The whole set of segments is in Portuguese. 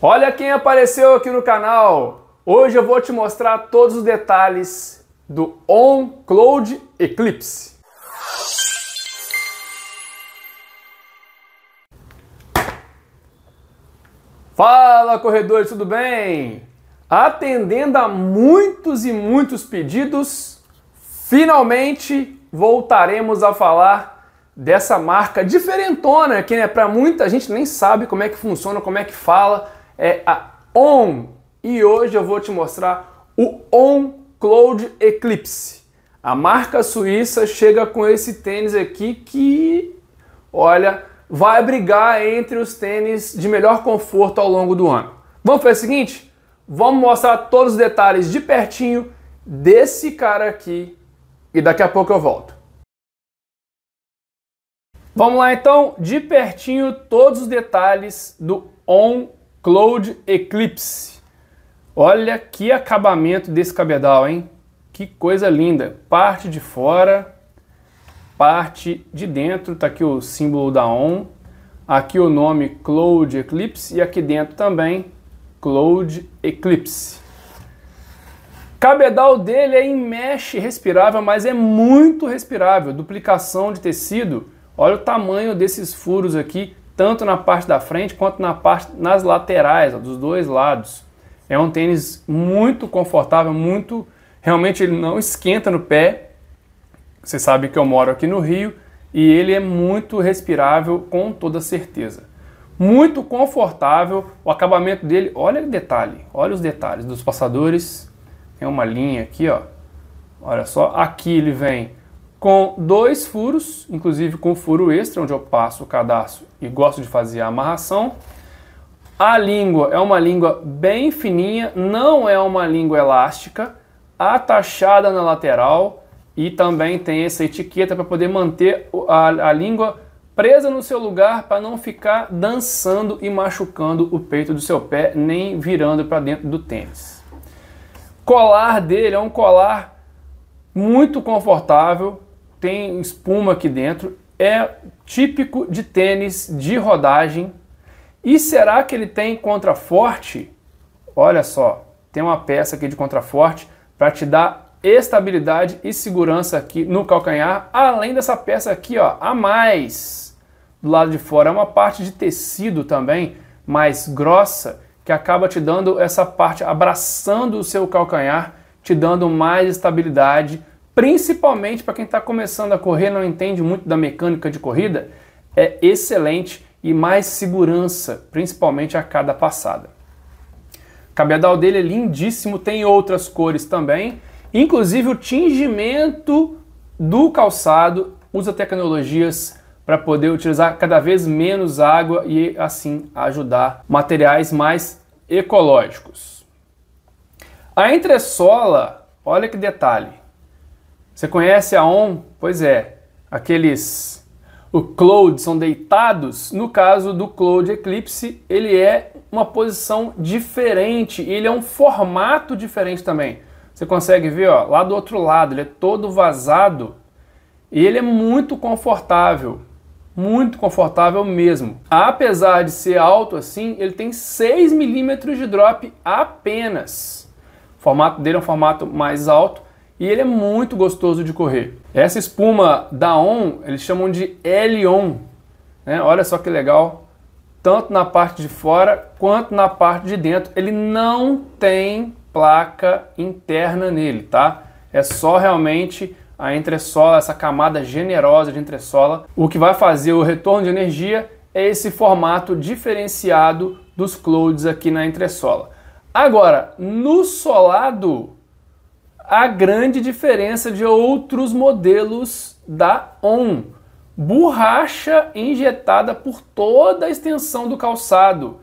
Olha quem apareceu aqui no canal! Hoje eu vou te mostrar todos os detalhes do OnCloud Eclipse. Fala corredores, tudo bem? Atendendo a muitos e muitos pedidos, finalmente voltaremos a falar dessa marca diferentona que né, para muita gente nem sabe como é que funciona, como é que fala é a ON. E hoje eu vou te mostrar o ON Cloud Eclipse. A marca suíça chega com esse tênis aqui que, olha, vai brigar entre os tênis de melhor conforto ao longo do ano. Vamos fazer o seguinte? Vamos mostrar todos os detalhes de pertinho desse cara aqui e daqui a pouco eu volto. Vamos lá então, de pertinho todos os detalhes do On Cloud Eclipse. Olha que acabamento desse cabedal, hein? Que coisa linda. Parte de fora, parte de dentro. Tá aqui o símbolo da ON. Aqui o nome Cloud Eclipse e aqui dentro também Cloud Eclipse. Cabedal dele é em mesh respirável, mas é muito respirável. Duplicação de tecido. Olha o tamanho desses furos aqui tanto na parte da frente quanto na parte nas laterais, ó, dos dois lados. É um tênis muito confortável, muito realmente ele não esquenta no pé. Você sabe que eu moro aqui no Rio e ele é muito respirável com toda certeza. Muito confortável, o acabamento dele, olha o detalhe, olha os detalhes dos passadores. Tem uma linha aqui, ó. Olha só, aqui ele vem com dois furos, inclusive com furo extra, onde eu passo o cadarço e gosto de fazer a amarração. A língua é uma língua bem fininha, não é uma língua elástica, atachada na lateral e também tem essa etiqueta para poder manter a, a língua presa no seu lugar para não ficar dançando e machucando o peito do seu pé, nem virando para dentro do tênis. Colar dele é um colar muito confortável, tem espuma aqui dentro, é típico de tênis de rodagem. E será que ele tem contraforte? Olha só, tem uma peça aqui de contraforte para te dar estabilidade e segurança aqui no calcanhar, além dessa peça aqui, ó, a mais do lado de fora. É uma parte de tecido também mais grossa que acaba te dando essa parte abraçando o seu calcanhar, te dando mais estabilidade principalmente para quem está começando a correr, não entende muito da mecânica de corrida, é excelente e mais segurança, principalmente a cada passada. O cabedal dele é lindíssimo, tem outras cores também, inclusive o tingimento do calçado usa tecnologias para poder utilizar cada vez menos água e assim ajudar materiais mais ecológicos. A entressola, olha que detalhe, você conhece a ON? Pois é, aqueles. O cloud são deitados. No caso do cloud eclipse, ele é uma posição diferente e ele é um formato diferente também. Você consegue ver, ó, lá do outro lado, ele é todo vazado e ele é muito confortável. Muito confortável mesmo. Apesar de ser alto assim, ele tem 6 milímetros de drop apenas. O formato dele é um formato mais alto, e ele é muito gostoso de correr. Essa espuma da On, eles chamam de L-On. Né? Olha só que legal, tanto na parte de fora quanto na parte de dentro. Ele não tem placa interna nele, tá? É só realmente a entressola, essa camada generosa de entressola. O que vai fazer o retorno de energia é esse formato diferenciado dos clouds aqui na entressola. Agora, no solado, a grande diferença de outros modelos da ON. Borracha injetada por toda a extensão do calçado,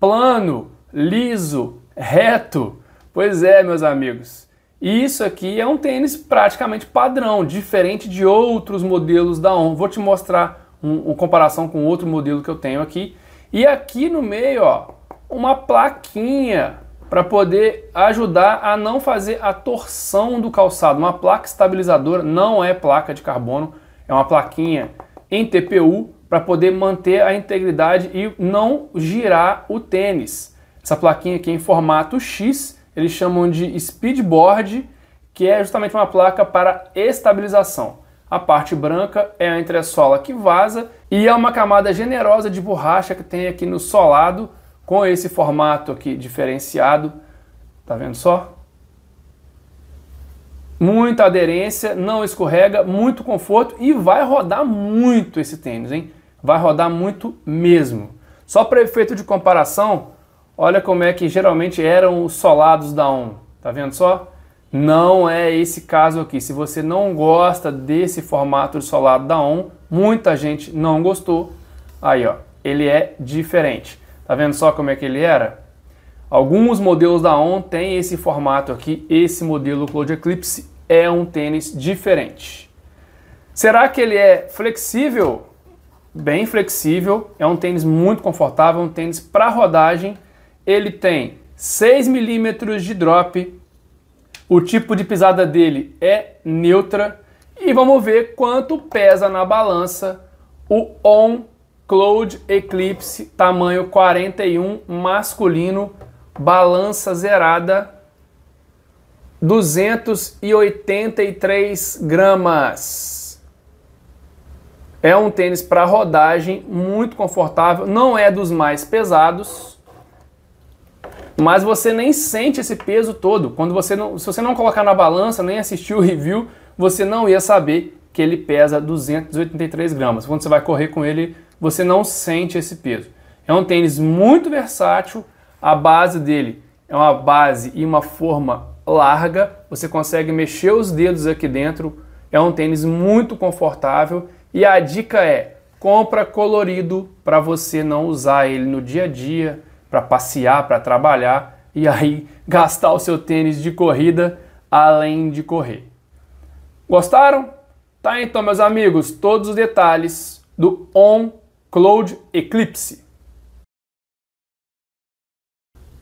plano, liso, reto. Pois é, meus amigos. Isso aqui é um tênis praticamente padrão, diferente de outros modelos da ON. Vou te mostrar um, uma comparação com outro modelo que eu tenho aqui. E aqui no meio, ó, uma plaquinha para poder ajudar a não fazer a torção do calçado. Uma placa estabilizadora não é placa de carbono, é uma plaquinha em TPU para poder manter a integridade e não girar o tênis. Essa plaquinha aqui é em formato X, eles chamam de speedboard, que é justamente uma placa para estabilização. A parte branca é a entressola que vaza e é uma camada generosa de borracha que tem aqui no solado com esse formato aqui diferenciado, tá vendo só? Muita aderência, não escorrega, muito conforto e vai rodar muito esse tênis, hein? Vai rodar muito mesmo. Só para efeito de comparação, olha como é que geralmente eram os solados da ON, tá vendo só? Não é esse caso aqui. Se você não gosta desse formato de solado da ON, muita gente não gostou. Aí, ó, ele é diferente. Tá vendo só como é que ele era? Alguns modelos da ON têm esse formato aqui, esse modelo Cloud Eclipse é um tênis diferente. Será que ele é flexível? Bem flexível, é um tênis muito confortável, um tênis para rodagem. Ele tem 6 milímetros de drop, o tipo de pisada dele é neutra e vamos ver quanto pesa na balança o ON Cloud Eclipse, tamanho 41, masculino, balança zerada, 283 gramas. É um tênis para rodagem, muito confortável, não é dos mais pesados, mas você nem sente esse peso todo. Quando você não, se você não colocar na balança, nem assistir o review, você não ia saber que ele pesa 283 gramas. Quando você vai correr com ele, você não sente esse peso. É um tênis muito versátil, a base dele é uma base e uma forma larga, você consegue mexer os dedos aqui dentro, é um tênis muito confortável e a dica é: compra colorido para você não usar ele no dia a dia, para passear, para trabalhar e aí gastar o seu tênis de corrida além de correr. Gostaram? Tá então, meus amigos, todos os detalhes do On Cloud Eclipse.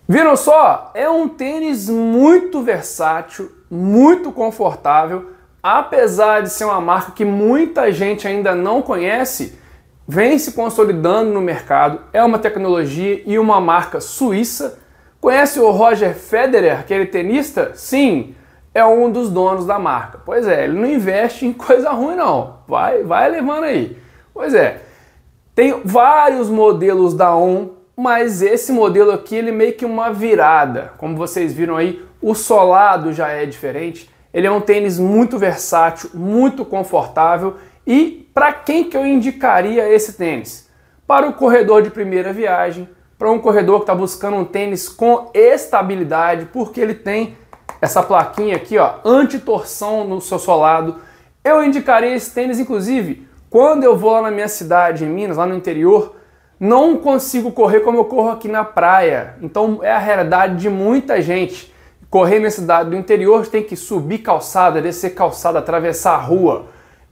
Viram só? É um tênis muito versátil, muito confortável, apesar de ser uma marca que muita gente ainda não conhece, vem se consolidando no mercado, é uma tecnologia e uma marca suíça. Conhece o Roger Federer, aquele tenista? Sim, é um dos donos da marca. Pois é, ele não investe em coisa ruim não. Vai, vai levando aí. Pois é. Tem vários modelos da ON, mas esse modelo aqui ele é meio que uma virada. Como vocês viram aí, o solado já é diferente. Ele é um tênis muito versátil, muito confortável. E para quem que eu indicaria esse tênis? Para o corredor de primeira viagem, para um corredor que está buscando um tênis com estabilidade, porque ele tem essa plaquinha aqui, ó, antitorção no seu solado. Eu indicaria esse tênis, inclusive, quando eu vou lá na minha cidade, em Minas, lá no interior, não consigo correr como eu corro aqui na praia. Então é a realidade de muita gente. Correr na cidade do interior tem que subir calçada, descer calçada, atravessar a rua.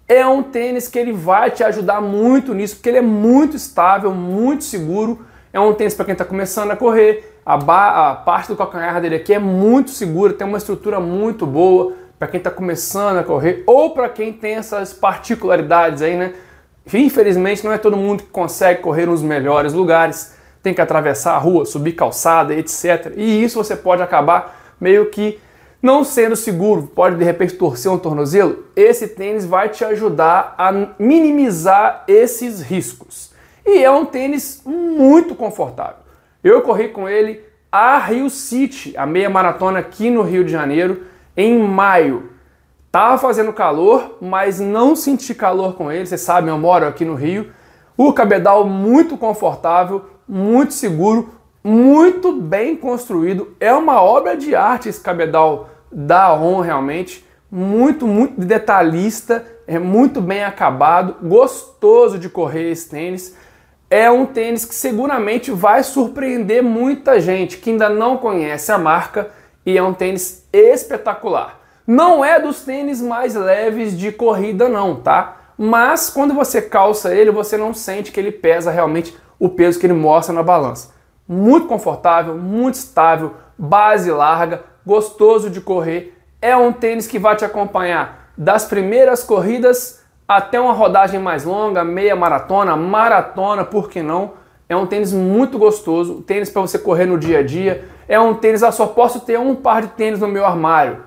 É um tênis que ele vai te ajudar muito nisso, porque ele é muito estável, muito seguro. É um tênis para quem está começando a correr. A, a parte do calcanhar dele aqui é muito segura, tem uma estrutura muito boa para quem está começando a correr ou para quem tem essas particularidades aí, né? Infelizmente não é todo mundo que consegue correr nos melhores lugares, tem que atravessar a rua, subir calçada, etc. E isso você pode acabar meio que não sendo seguro, pode de repente torcer um tornozelo. Esse tênis vai te ajudar a minimizar esses riscos. E é um tênis muito confortável. Eu corri com ele a Rio City, a meia maratona aqui no Rio de Janeiro em maio. Tava fazendo calor, mas não senti calor com ele. Vocês sabem, eu moro aqui no Rio. O cabedal muito confortável, muito seguro, muito bem construído. É uma obra de arte esse cabedal da ON realmente. Muito, muito detalhista, é muito bem acabado, gostoso de correr esse tênis. É um tênis que seguramente vai surpreender muita gente que ainda não conhece a marca e é um tênis espetacular. Não é dos tênis mais leves de corrida não, tá? Mas quando você calça ele, você não sente que ele pesa realmente o peso que ele mostra na balança. Muito confortável, muito estável, base larga, gostoso de correr. É um tênis que vai te acompanhar das primeiras corridas até uma rodagem mais longa, meia maratona, maratona, por que não? É um tênis muito gostoso, tênis para você correr no dia a dia, é um tênis, ah, só posso ter um par de tênis no meu armário.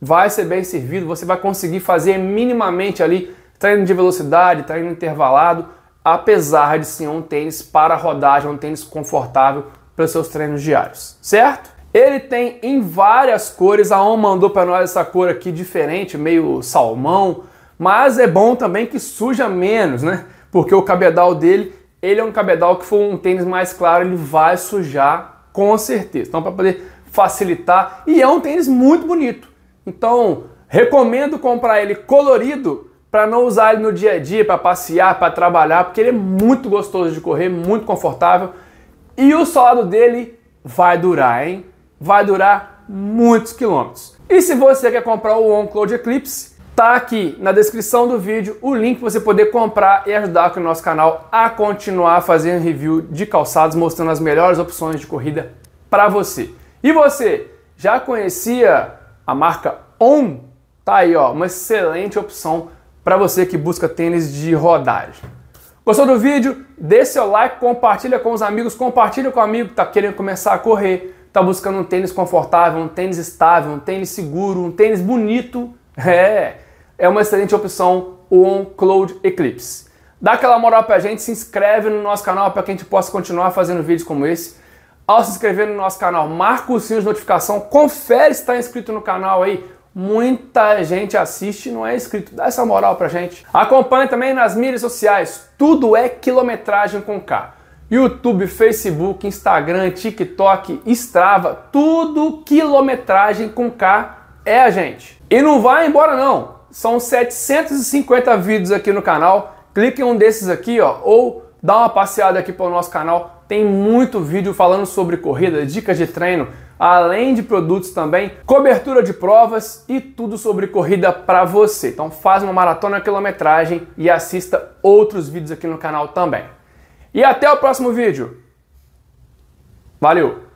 Vai ser bem servido, você vai conseguir fazer minimamente ali treino de velocidade, treino intervalado, apesar de ser um tênis para rodagem, um tênis confortável para os seus treinos diários, certo? Ele tem em várias cores, a On mandou para nós essa cor aqui diferente, meio salmão, mas é bom também que suja menos, né? Porque o cabedal dele, ele é um cabedal que for um tênis mais claro, ele vai sujar com certeza. Então, para poder facilitar. E é um tênis muito bonito. Então, recomendo comprar ele colorido para não usar ele no dia a dia, para passear, para trabalhar, porque ele é muito gostoso de correr, muito confortável. E o solado dele vai durar, hein? Vai durar muitos quilômetros. E se você quer comprar o OnCloud Eclipse, Tá aqui na descrição do vídeo o link para você poder comprar e ajudar o nosso canal a continuar fazendo review de calçados, mostrando as melhores opções de corrida para você. E você, já conhecia a marca On? Tá aí, ó, uma excelente opção para você que busca tênis de rodagem. Gostou do vídeo? Dê seu like, compartilha com os amigos, compartilha com o amigo que está querendo começar a correr, está buscando um tênis confortável, um tênis estável, um tênis seguro, um tênis bonito. É, é uma excelente opção o OnCloud Eclipse. Dá aquela moral pra gente, se inscreve no nosso canal para que a gente possa continuar fazendo vídeos como esse. Ao se inscrever no nosso canal, marca o sininho de notificação, confere se está inscrito no canal aí. Muita gente assiste e não é inscrito. Dá essa moral pra gente. Acompanhe também nas mídias sociais. Tudo é quilometragem com K. YouTube, Facebook, Instagram, TikTok, Strava, tudo quilometragem com K é a gente. E não vai embora não. São 750 vídeos aqui no canal. Clique em um desses aqui, ó, ou dá uma passeada aqui pelo nosso canal. Tem muito vídeo falando sobre corrida, dicas de treino, além de produtos também, cobertura de provas e tudo sobre corrida para você. Então faz uma maratona quilometragem e assista outros vídeos aqui no canal também. E até o próximo vídeo. Valeu!